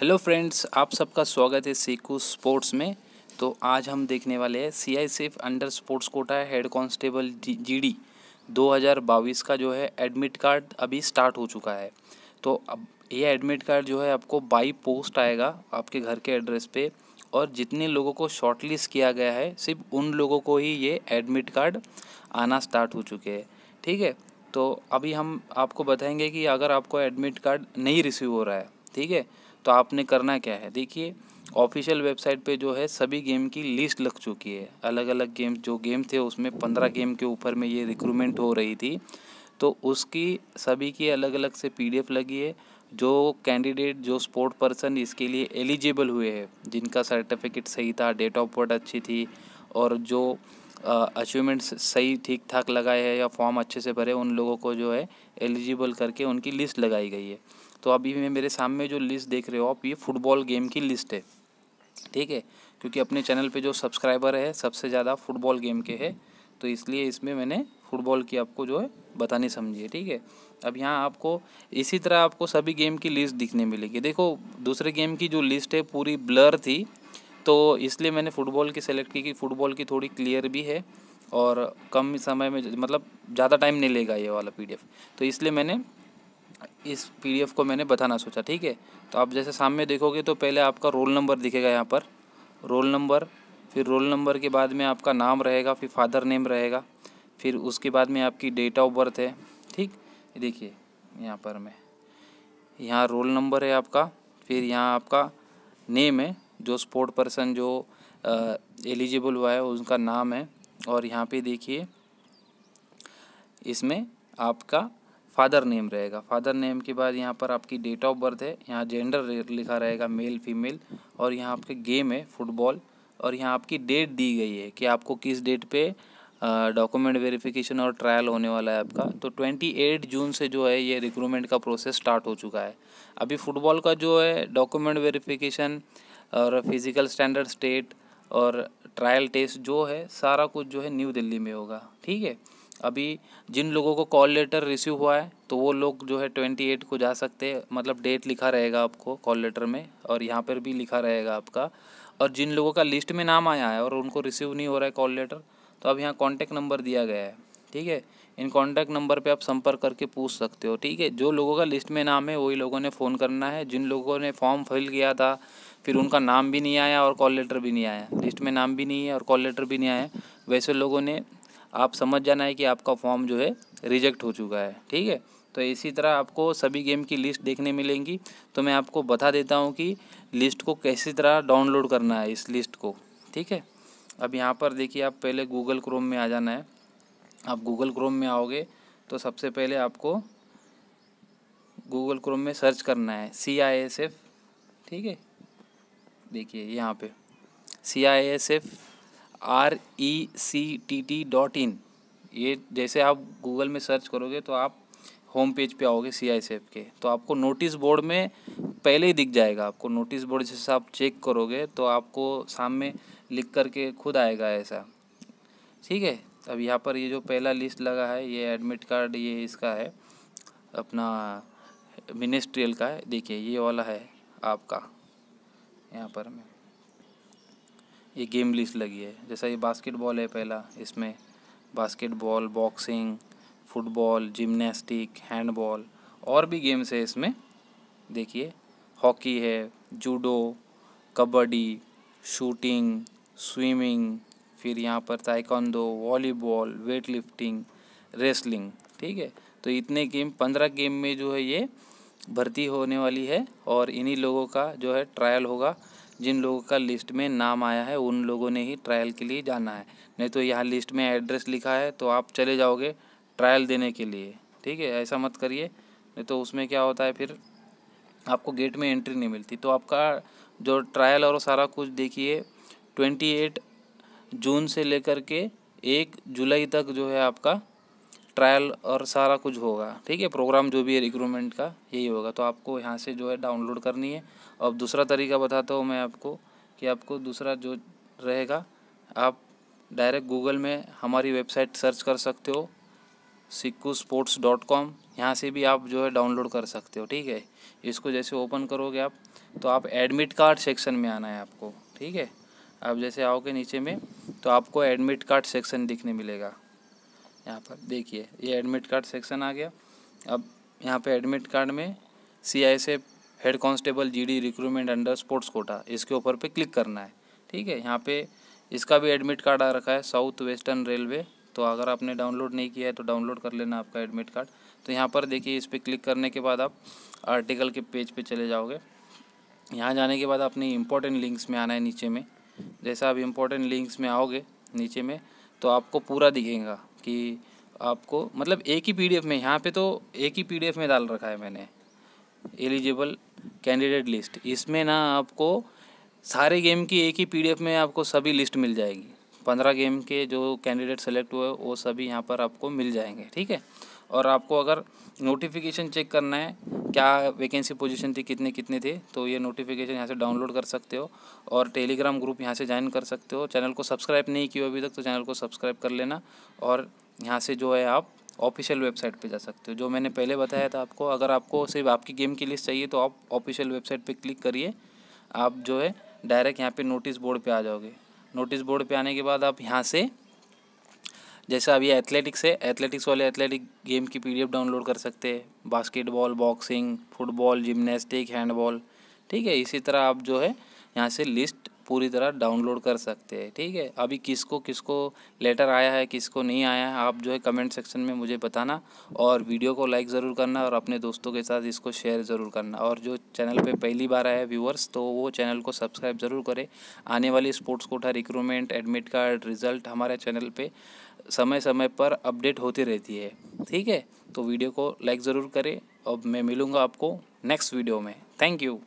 hello friends आप सबका स्वागत है सीकू स्पोर्ट्स में तो आज हम देखने वाले हैं C I SF under sports quota head constable G D दो हज़ार बाईस का जो है एडमिट कार्ड अभी स्टार्ट हो चुका है तो अब यह एडमिट कार्ड जो है आपको बाई पोस्ट आएगा आपके घर के एड्रेस पे और जितने लोगों को शॉर्टलिस्ट किया गया है सिर्फ उन लोगों को ही ये एडमिट कार्ड आना स्टार्ट हो चुके हैं ठीक है तो अभी हम आपको बताएंगे कि अगर आपको एडमिट कार्ड नहीं रिसीव हो रहा है ठीक है तो आपने करना क्या है देखिए ऑफिशियल वेबसाइट पे जो है सभी गेम की लिस्ट लग चुकी है अलग अलग गेम जो गेम थे उसमें पंद्रह गेम के ऊपर में ये रिक्रूमेंट हो रही थी तो उसकी सभी की अलग अलग से पीडीएफ लगी है जो कैंडिडेट जो स्पोर्ट पर्सन इसके लिए एलिजिबल हुए हैं जिनका सर्टिफिकेट सही था डेट ऑफ बर्थ अच्छी थी और जो अचीवमेंट्स सही ठीक ठाक लगाए हैं या फॉर्म अच्छे से भरे उन लोगों को जो है एलिजिबल करके उनकी लिस्ट लगाई गई है तो अभी मैं मेरे सामने जो लिस्ट देख रहे हो आप ये फुटबॉल गेम की लिस्ट है ठीक है क्योंकि अपने चैनल पे जो सब्सक्राइबर है सबसे ज़्यादा फुटबॉल गेम के है तो इसलिए इसमें मैंने फुटबॉल की आपको जो है बतानी समझिए ठीक है अब यहाँ आपको इसी तरह आपको सभी गेम की लिस्ट दिखने मिलेगी देखो दूसरे गेम की जो लिस्ट है पूरी ब्लर थी तो इसलिए मैंने फुटबॉल की सेलेक्ट की कि फुटबॉल की थोड़ी क्लियर भी है और कम समय में मतलब ज़्यादा टाइम नहीं लेगा ये वाला पीडीएफ तो इसलिए मैंने इस पीडीएफ को मैंने बताना सोचा ठीक है तो आप जैसे सामने देखोगे तो पहले आपका रोल नंबर दिखेगा यहाँ पर रोल नंबर फिर रोल नंबर के बाद में आपका नाम रहेगा फिर फादर नेम रहेगा फिर उसके बाद में आपकी डेट ऑफ बर्थ है ठीक देखिए यहाँ पर मैं यहाँ रोल नंबर है आपका फिर यहाँ आपका नेम है जो स्पोर्ट पर्सन जो एलिजिबल हुआ है उनका नाम है और यहाँ पे देखिए इसमें आपका फादर नेम रहेगा फादर नेम के बाद यहाँ पर आपकी डेट ऑफ बर्थ है यहाँ जेंडर लिखा रहेगा मेल फीमेल और यहाँ आपके गेम है फुटबॉल और यहाँ आपकी डेट दी गई है कि आपको किस डेट पे डॉक्यूमेंट वेरिफिकेशन और ट्रायल होने वाला है आपका तो ट्वेंटी एट जून से जो है ये रिक्रूटमेंट का प्रोसेस स्टार्ट हो चुका है अभी फुटबॉल का जो है डॉक्यूमेंट वेरिफिकेशन और फिज़िकल स्टैंडर्ड स्टेट और ट्रायल टेस्ट जो है सारा कुछ जो है न्यू दिल्ली में होगा ठीक है अभी जिन लोगों को कॉल लेटर रिसीव हुआ है तो वो लोग जो है ट्वेंटी एट को जा सकते हैं मतलब डेट लिखा रहेगा आपको कॉल लेटर में और यहाँ पर भी लिखा रहेगा आपका और जिन लोगों का लिस्ट में नाम आया है और उनको रिसीव नहीं हो रहा है कॉल लेटर तो अब यहाँ कॉन्टैक्ट नंबर दिया गया है ठीक है इन कॉन्टैक्ट नंबर पे आप संपर्क करके पूछ सकते हो ठीक है जो लोगों का लिस्ट में नाम है वही लोगों ने फ़ोन करना है जिन लोगों ने फॉर्म फिल किया था फिर उनका नाम भी नहीं आया और कॉल लेटर भी नहीं आया लिस्ट में नाम भी नहीं है और कॉल लेटर भी नहीं आया वैसे लोगों ने आप समझ जाना है कि आपका फॉर्म जो है रिजेक्ट हो चुका है ठीक है तो इसी तरह आपको सभी गेम की लिस्ट देखने मिलेंगी तो मैं आपको बता देता हूँ कि लिस्ट को कैसी तरह डाउनलोड करना है इस लिस्ट को ठीक है अब यहाँ पर देखिए आप पहले गूगल क्रोम में आ जाना है आप गूगल क्रोम में आओगे तो सबसे पहले आपको गूगल क्रोम में सर्च करना है सी आई एस एफ ठीक है देखिए यहाँ पे C I S F R E C T T dot in ये जैसे आप गूगल में सर्च करोगे तो आप होम पेज पे आओगे सी आई सेफ के तो आपको नोटिस बोर्ड में पहले ही दिख जाएगा आपको नोटिस बोर्ड जैसे आप चेक करोगे तो आपको सामने लिख करके खुद आएगा ऐसा ठीक है अब यहाँ पर ये जो पहला लिस्ट लगा है ये एडमिट कार्ड ये इसका है अपना मिनिस्ट्रियल का है देखिए ये वाला है आपका यहाँ पर मैं ये गेम लिस्ट लगी है जैसा ये बास्केटबॉल है पहला इसमें basketball boxing football gymnastic handball और भी गेम्स है इसमें देखिए हॉकी है जूडो कबड्डी शूटिंग स्विमिंग फिर यहाँ पर taekwondo volleyball weight lifting wrestling ठीक है तो इतने गेम पंद्रह गेम में जो है ये भर्ती होने वाली है और इन्हीं लोगों का जो है ट्रायल होगा जिन लोगों का लिस्ट में नाम आया है उन लोगों ने ही ट्रायल के लिए जाना है नहीं तो यहाँ लिस्ट में एड्रेस लिखा है तो आप चले जाओगे ट्रायल देने के लिए ठीक है ऐसा मत करिए नहीं तो उसमें क्या होता है फिर आपको गेट में एंट्री नहीं मिलती तो आपका जो ट्रायल और सारा कुछ देखिए ट्वेंटी एट जून से लेकर के एक जुलाई तक जो है आपका ट्रायल और सारा कुछ होगा ठीक है प्रोग्राम जो भी है रिक्रूटमेंट का यही होगा तो आपको यहाँ से जो है डाउनलोड करनी है अब दूसरा तरीका बताता हूँ मैं आपको कि आपको दूसरा जो रहेगा आप डायरेक्ट गूगल में हमारी वेबसाइट सर्च कर सकते हो सिक्कू स्पोर्ट्स डॉट कॉम यहाँ से भी आप जो है डाउनलोड कर सकते हो ठीक है इसको जैसे ओपन करोगे आप तो आप एडमिट कार्ड सेक्शन में आना है आपको ठीक है आप जैसे आओगे नीचे में तो आपको एडमिट कार्ड सेक्शन दिखने मिलेगा यहाँ पर देखिए ये एडमिट कार्ड सेक्शन आ गया अब यहाँ पे एडमिट कार्ड में सी आई से head constable GD recruitment under sports quota इसके ऊपर पे क्लिक करना है ठीक है यहाँ पे इसका भी एडमिट कार्ड आ रखा है साउथ वेस्टर्न रेलवे तो अगर आपने डाउनलोड नहीं किया है तो डाउनलोड कर लेना आपका एडमिट कार्ड तो यहाँ पर देखिए इस पर क्लिक करने के बाद आप आर्टिकल के पेज पर चले जाओगे यहाँ जाने के बाद आपने इम्पोर्टेंट लिंक्स में आना है नीचे में जैसा आप इम्पोर्टेंट लिंक्स में आओगे नीचे में तो आपको पूरा दिखेगा कि आपको मतलब एक ही पीडीएफ में यहाँ पे तो एक ही पीडीएफ में डाल रखा है मैंने एलिजिबल कैंडिडेट लिस्ट इसमें ना आपको सारे गेम की एक ही पीडीएफ में आपको सभी लिस्ट मिल जाएगी पंद्रह गेम के जो कैंडिडेट सेलेक्ट हुए वो सभी यहाँ पर आपको मिल जाएंगे ठीक है और आपको अगर नोटिफिकेशन चेक करना है क्या वैकेंसी पोजीशन थी कितने कितने थे तो ये नोटिफिकेशन यहाँ से डाउनलोड कर सकते हो और टेलीग्राम ग्रुप यहाँ से ज्वाइन कर सकते हो चैनल को सब्सक्राइब नहीं किया अभी तक तो चैनल को सब्सक्राइब कर लेना और यहाँ से जो है आप ऑफिशियल वेबसाइट पे जा सकते हो जो मैंने पहले बताया था आपको अगर आपको सिर्फ आपकी गेम की लिस्ट चाहिए तो आप ऑफिशियल वेबसाइट पर क्लिक करिए आप जो है डायरेक्ट यहाँ पर नोटिस बोर्ड पर आ जाओगे नोटिस बोर्ड पर आने के बाद आप यहाँ से जैसा अभी एथलेटिक्स है एथलेटिक्स वाले एथलेटिक गेम की पी डाउनलोड कर सकते हैं basketball boxing football gymnastic handball ठीक है इसी तरह आप जो है यहाँ से लिस्ट पूरी तरह डाउनलोड कर सकते हैं ठीक है अभी किसको किसको लेटर आया है किसको नहीं आया है आप जो है कमेंट सेक्शन में मुझे बताना और वीडियो को लाइक ज़रूर करना और अपने दोस्तों के साथ इसको शेयर ज़रूर करना और जो चैनल पे पहली बार आया है व्यूअर्स तो वो चैनल को सब्सक्राइब ज़रूर करें आने वाली sports quota recruitment admit card result हमारे चैनल पर समय समय पर अपडेट होती रहती है ठीक है तो वीडियो को लाइक ज़रूर करें और मैं मिलूँगा आपको नेक्स्ट वीडियो में थैंक यू